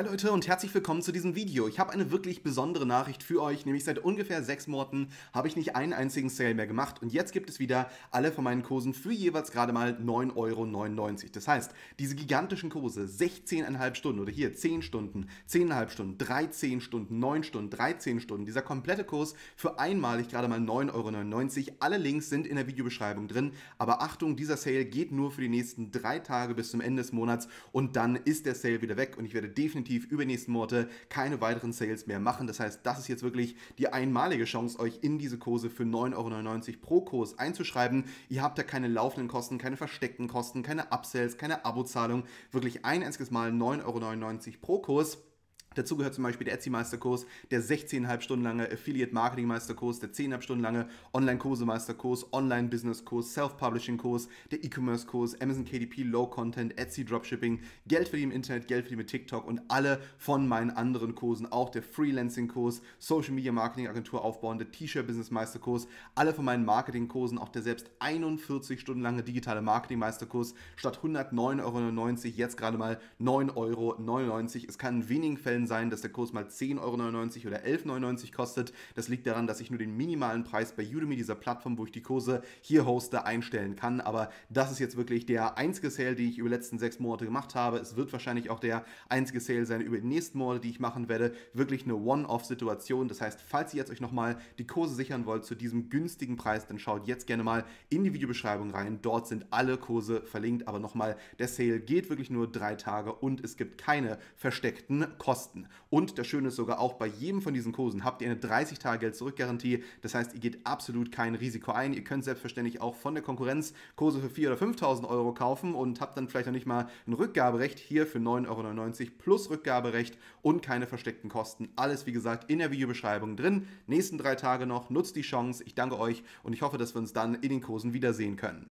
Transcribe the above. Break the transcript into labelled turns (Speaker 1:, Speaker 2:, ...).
Speaker 1: Hi Leute und herzlich willkommen zu diesem Video. Ich habe eine wirklich besondere Nachricht für euch, nämlich seit ungefähr sechs Monaten habe ich nicht einen einzigen Sale mehr gemacht und jetzt gibt es wieder alle von meinen Kursen für jeweils gerade mal 9,99 Euro. Das heißt, diese gigantischen Kurse, 16,5 Stunden oder hier 10 Stunden, 10,5 Stunden, 13 Stunden, 9 Stunden, 13 Stunden, dieser komplette Kurs für einmalig gerade mal 9,99 Euro. Alle Links sind in der Videobeschreibung drin, aber Achtung, dieser Sale geht nur für die nächsten drei Tage bis zum Ende des Monats und dann ist der Sale wieder weg und ich werde definitiv definitiv über die nächsten Monate keine weiteren Sales mehr machen. Das heißt, das ist jetzt wirklich die einmalige Chance, euch in diese Kurse für 9,99 Euro pro Kurs einzuschreiben. Ihr habt da keine laufenden Kosten, keine versteckten Kosten, keine Upsells, keine Abozahlung. Wirklich ein einziges Mal 9,99 Euro pro Kurs. Dazu gehört zum Beispiel der Etsy-Meisterkurs, der 16,5 Stunden lange Affiliate-Marketing-Meisterkurs, der 10,5 Stunden lange Online-Kurse-Meisterkurs, Online-Business-Kurs, Self-Publishing-Kurs, der E-Commerce-Kurs, Amazon KDP, Low-Content, Etsy-Dropshipping, Geld für die im Internet, Geld für die mit TikTok und alle von meinen anderen Kursen, auch der Freelancing-Kurs, Social-Media-Marketing-Agentur aufbauende T-Shirt-Business-Meisterkurs, alle von meinen Marketing-Kursen, auch der selbst 41 Stunden lange digitale Marketing-Meisterkurs, statt 109,99 Euro jetzt gerade mal 9,99 Euro. Es kann in wenigen Fällen sein, dass der Kurs mal 10,99 Euro oder 11,99 Euro kostet. Das liegt daran, dass ich nur den minimalen Preis bei Udemy, dieser Plattform, wo ich die Kurse hier hoste, einstellen kann. Aber das ist jetzt wirklich der einzige Sale, den ich über die letzten sechs Monate gemacht habe. Es wird wahrscheinlich auch der einzige Sale sein über die nächsten Monate, die ich machen werde. Wirklich eine One-Off-Situation. Das heißt, falls ihr jetzt euch nochmal die Kurse sichern wollt zu diesem günstigen Preis, dann schaut jetzt gerne mal in die Videobeschreibung rein. Dort sind alle Kurse verlinkt. Aber nochmal, der Sale geht wirklich nur drei Tage und es gibt keine versteckten Kosten. Kosten. Und das Schöne ist sogar auch, bei jedem von diesen Kursen habt ihr eine 30 Tage Geld zurück Garantie. Das heißt, ihr geht absolut kein Risiko ein. Ihr könnt selbstverständlich auch von der Konkurrenz Kurse für 4.000 oder 5.000 Euro kaufen und habt dann vielleicht noch nicht mal ein Rückgaberecht. Hier für 9,99 Euro plus Rückgaberecht und keine versteckten Kosten. Alles, wie gesagt, in der Videobeschreibung drin. Nächsten drei Tage noch. Nutzt die Chance. Ich danke euch und ich hoffe, dass wir uns dann in den Kursen wiedersehen können.